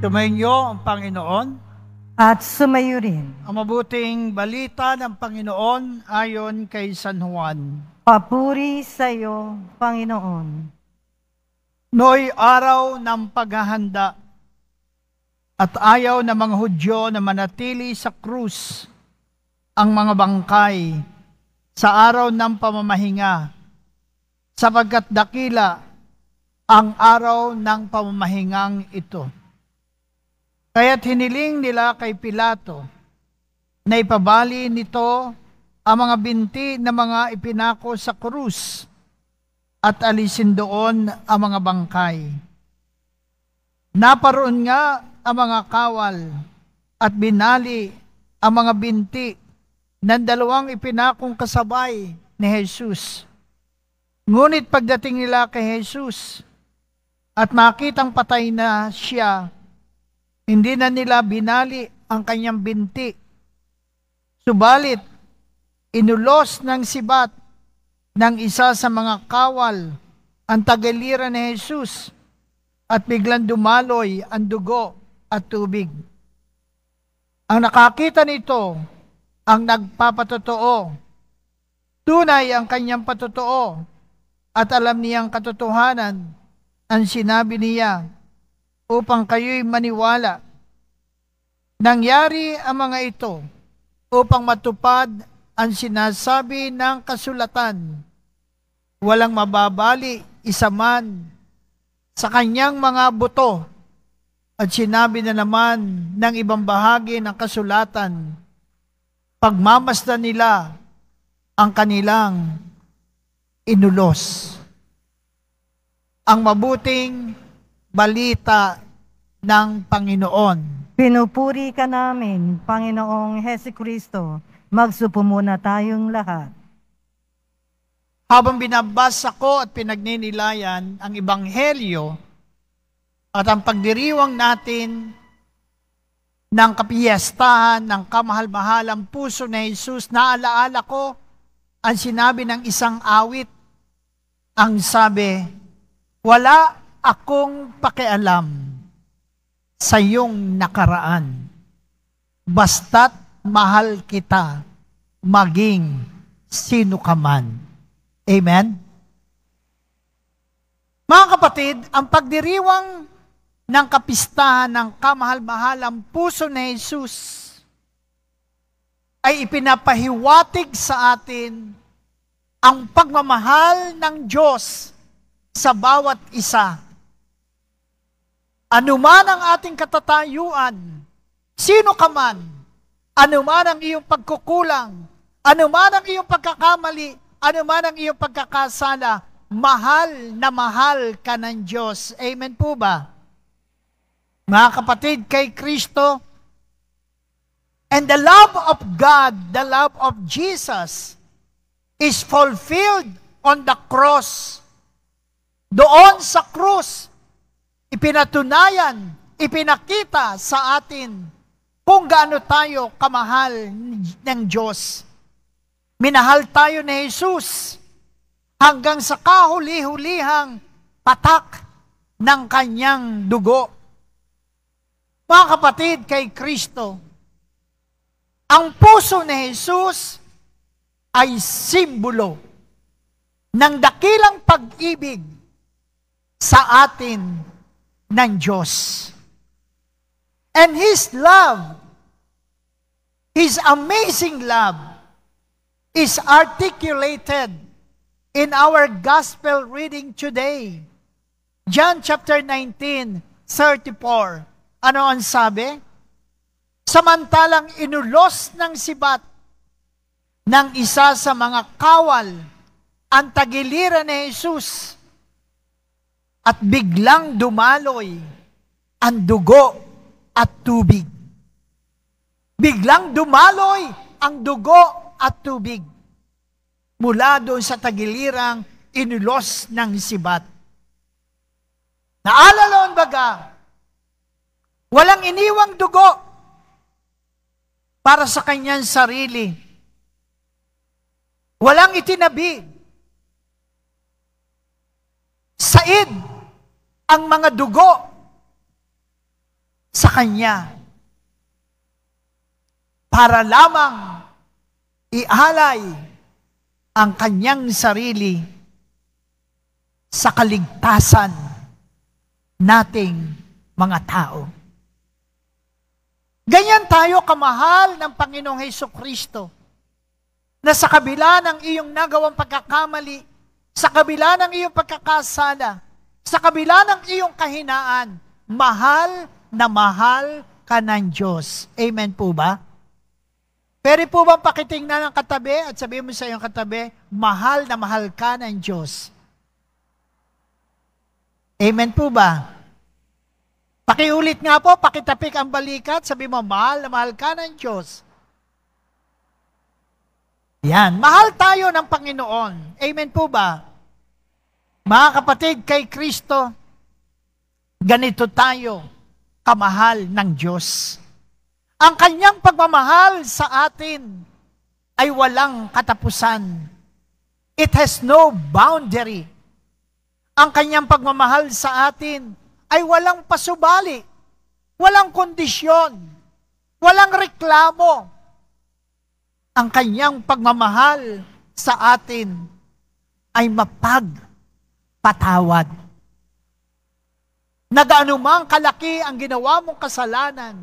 Tumainyo ang Panginoon at sumayo rin. Ang mabuting balita ng Panginoon ayon kay San Juan. Papuri sa iyo, Panginoon. Noy araw ng paghahanda at ayaw ng mga Hudyo na manatili sa krus ang mga bangkay sa araw ng pamamahinga sapagkat dakila ang araw ng pamamahingang ito. Kaya't hiniling nila kay Pilato na ipabali nito ang mga binti na mga ipinako sa krus at alisin doon ang mga bangkay. Naparoon nga ang mga kawal at binali ang mga binti ng dalawang ipinakong kasabay ni Jesus. Ngunit pagdating nila kay Jesus at makitang patay na siya, hindi na nila binali ang kanyang binti. Subalit, inulos ng sibat ng isa sa mga kawal ang tagaliran ni Jesus at biglang dumaloy ang dugo at tubig. Ang nakakita nito ang nagpapatotoo. Tunay ang kanyang patotoo at alam niyang katotohanan ang sinabi niya upang kayo'y maniwala. Nangyari ang mga ito upang matupad ang sinasabi ng kasulatan. Walang mababali isa man sa kanyang mga buto at sinabi na naman ng ibang bahagi ng kasulatan, pagmamasdan nila ang kanilang inulos. Ang mabuting balita ng Panginoon. Pinupuri ka namin, Panginoong Heso Kristo. Magsupo muna tayong lahat. Habang binabasa ko at pinagninilayan ang Ebanghelyo at ang pagdiriwang natin ng kapiyastahan ng kamahal-mahalang puso ni Jesus, naalaala ko ang sinabi ng isang awit. Ang sabi, wala akong pakialam sa iyong nakaraan. Basta't mahal kita, maging sino ka man. Amen? Mga kapatid, ang pagdiriwang ng kapistahan ng kamahal-mahalang puso ni Jesus ay ipinapahiwatig sa atin ang pagmamahal ng Diyos sa bawat isa Anuman ang ating katatayuan, sino ka man, anuman ang iyong pagkukulang, anuman ang iyong pagkakamali, anuman ang iyong pagkakasala, mahal na mahal ka ng Diyos. Amen po ba? Mga kapatid, kay Kristo, and the love of God, the love of Jesus, is fulfilled on the cross. Doon sa cross, Ipinatunayan, ipinakita sa atin kung gaano tayo kamahal ng Diyos. Minahal tayo ni Jesus hanggang sa kahuli-hulihang patak ng kanyang dugo. Mga kapatid, kay Kristo, ang puso ni Jesus ay simbolo ng dakilang pag-ibig sa atin ng Diyos. And His love, His amazing love, is articulated in our gospel reading today. John chapter 19, 34. Ano ang sabi? Samantalang inulos ng sibat ng isa sa mga kawal ang tagiliran ni Jesus at biglang dumaloy ang dugo at tubig. Biglang dumaloy ang dugo at tubig mula doon sa tagilirang inulos ng sibat. Naalala baga, walang iniwang dugo para sa kanyang sarili. Walang itinabi said ang mga dugo sa Kanya para lamang ialay ang Kanyang sarili sa kaligtasan nating mga tao. Ganyan tayo kamahal ng Panginoong Heso Kristo na sa kabila ng iyong nagawang pagkakamali, sa kabila ng iyong pagkakasala, sa kabila ng iyong kahinaan, mahal na mahal ka ng Diyos. Amen po ba? Pwede po bang pakitingnan ang katabi at sabihin mo sa iyong katabi, mahal na mahal ka ng Diyos. Amen po ba? Pakiulit nga po, pakitapik ang balikat, sabihin mo, mahal na mahal ka ng Diyos. Yan. Mahal tayo ng Panginoon. Amen po ba? Mga kapatid, kay Kristo, ganito tayo kamahal ng Diyos. Ang kanyang pagmamahal sa atin ay walang katapusan. It has no boundary. Ang kanyang pagmamahal sa atin ay walang pasubali, walang kondisyon, walang reklamo, ang kanyang pagmamahal sa atin ay mapagpatawad. Na kalaki ang ginawa mong kasalanan,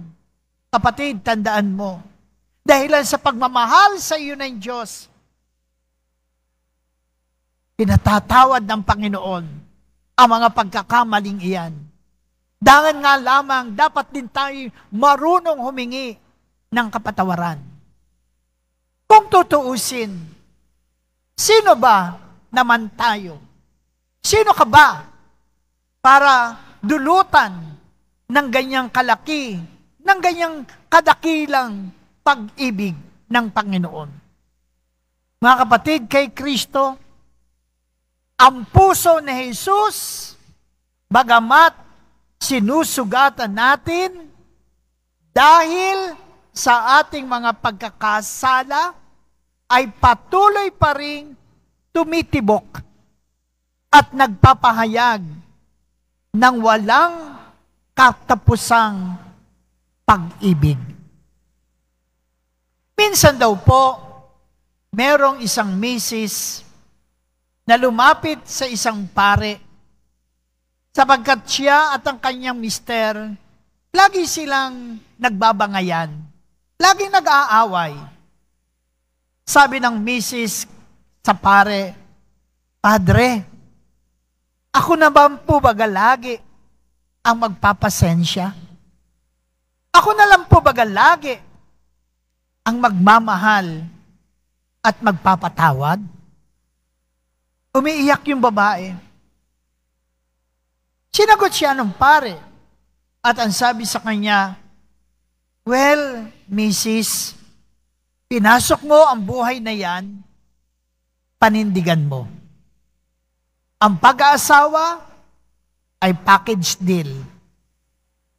kapatid, tandaan mo, dahilan sa pagmamahal sa iyo ng Diyos, pinatatawad ng Panginoon ang mga pagkakamaling iyan. Dangan nga lamang, dapat din tayo marunong humingi ng kapatawaran. Kung tutuusin, sino ba naman tayo? Sino ka ba para dulutan ng ganyang kalaki, ng ganyang kadakilang pag-ibig ng Panginoon? Mga kapatid, kay Kristo, ang puso ni Jesus, bagamat sinusugatan natin, dahil sa ating mga pagkakasala ay patuloy pa rin tumitibok at nagpapahayag ng walang katapusang pag-ibig. Minsan daw po, merong isang misis na lumapit sa isang pare sapagkat siya at ang kanyang mister, lagi silang nagbabangayan. Lagi nag-aaway. Sabi ng misis sa pare, Padre, ako na ba po baga lagi ang magpapasensya? Ako na lang po baga lagi ang magmamahal at magpapatawad? Umiiyak yung babae. Sinagot siya ng pare at ang sabi sa kanya, Well, Mrs., pinasok mo ang buhay na yan, panindigan mo. Ang pag-aasawa ay package deal.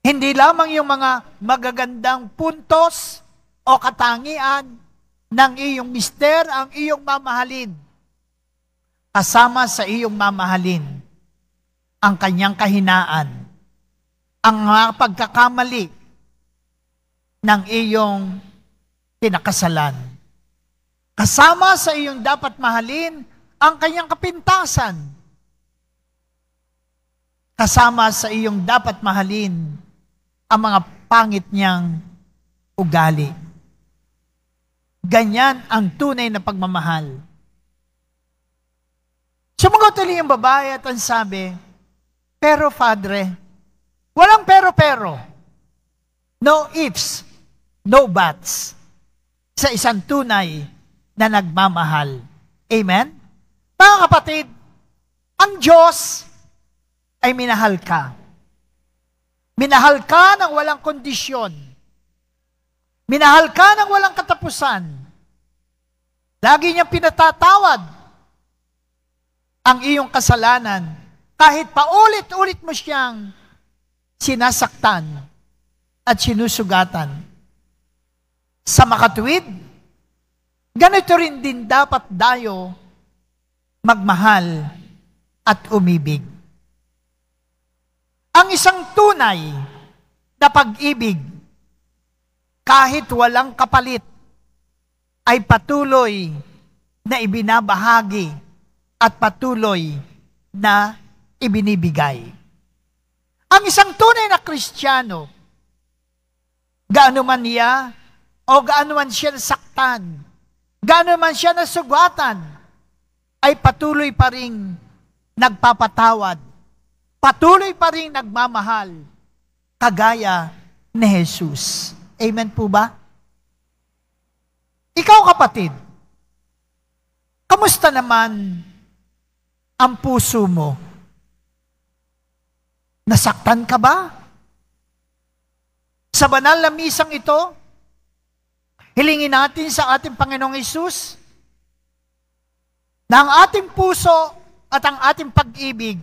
Hindi lamang yung mga magagandang puntos o katangian ng iyong mister ang iyong mamahalin. Kasama sa iyong mamahalin ang kanyang kahinaan, ang mga pagkakamali, ng iyong pinakasalan. Kasama sa iyong dapat mahalin ang kanyang kapintasan. Kasama sa iyong dapat mahalin ang mga pangit niyang ugali. Ganyan ang tunay na pagmamahal. Sumagot ulit yung babae at ang sabi, Pero, Padre, walang pero-pero. No ifs, no buts, sa isang tunay na nagmamahal. Amen? Mga kapatid, ang Diyos ay minahal ka. Minahal ka ng walang kondisyon. Minahal ka ng walang katapusan. Lagi niyang pinatatawad ang iyong kasalanan kahit paulit-ulit mo siyang sinasaktan at sinusugatan sa makatuwid. Ganito rin din dapat tayo magmahal at umibig. Ang isang tunay na pag-ibig, kahit walang kapalit, ay patuloy na ibinabahagi at patuloy na ibinibigay. Ang isang tunay na Kristiyano, gaano man niya o gaano man siya nasaktan, gaano man siya nasugatan, ay patuloy pa rin nagpapatawad, patuloy pa rin nagmamahal, kagaya ni Jesus. Amen po ba? Ikaw kapatid, kamusta naman ang puso mo? Nasaktan ka ba? Sa banal na misang ito, Hilingin natin sa ating Panginoong Isus na ang ating puso at ang ating pag-ibig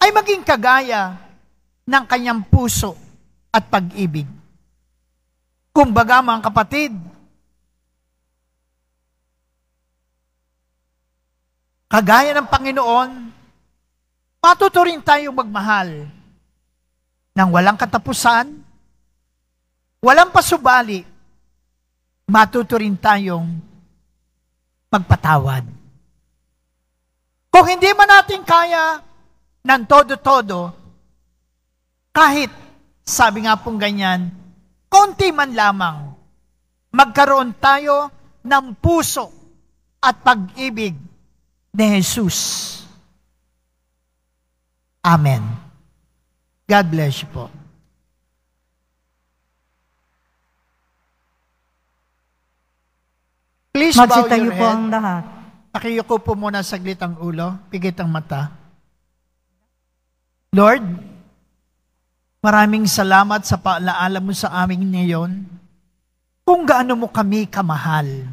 ay maging kagaya ng kanyang puso at pag-ibig. Kumbaga mga kapatid, kagaya ng Panginoon, patuturin tayong magmahal ng walang katapusan, walang pasubali, matuto rin tayong magpatawad. Kung hindi man natin kaya ng todo-todo, kahit, sabi nga pong ganyan, konti man lamang, magkaroon tayo ng puso at pag-ibig ni Jesus. Amen. God bless you po. Please bow your po head. ang lahat. Pakiyuko po muna saglit ang ulo, pigit ang mata. Lord, maraming salamat sa paalaala mo sa aming ngayon kung gaano mo kami kamahal.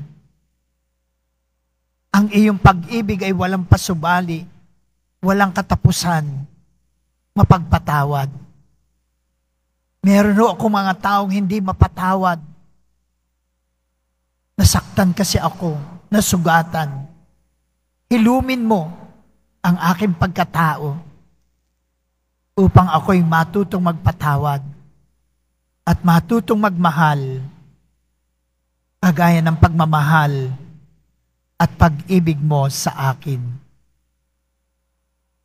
Ang iyong pag-ibig ay walang pasubali, walang katapusan, mapagpatawad. Meron ako mga taong hindi mapatawad Nasaktan kasi ako, nasugatan. Ilumin mo ang aking pagkatao upang ako'y matutong magpatawad at matutong magmahal kagaya ng pagmamahal at pag-ibig mo sa akin.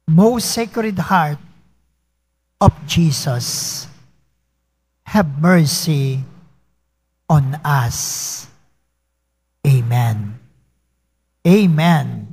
Most Sacred Heart of Jesus, have mercy on us. Amen. Amen.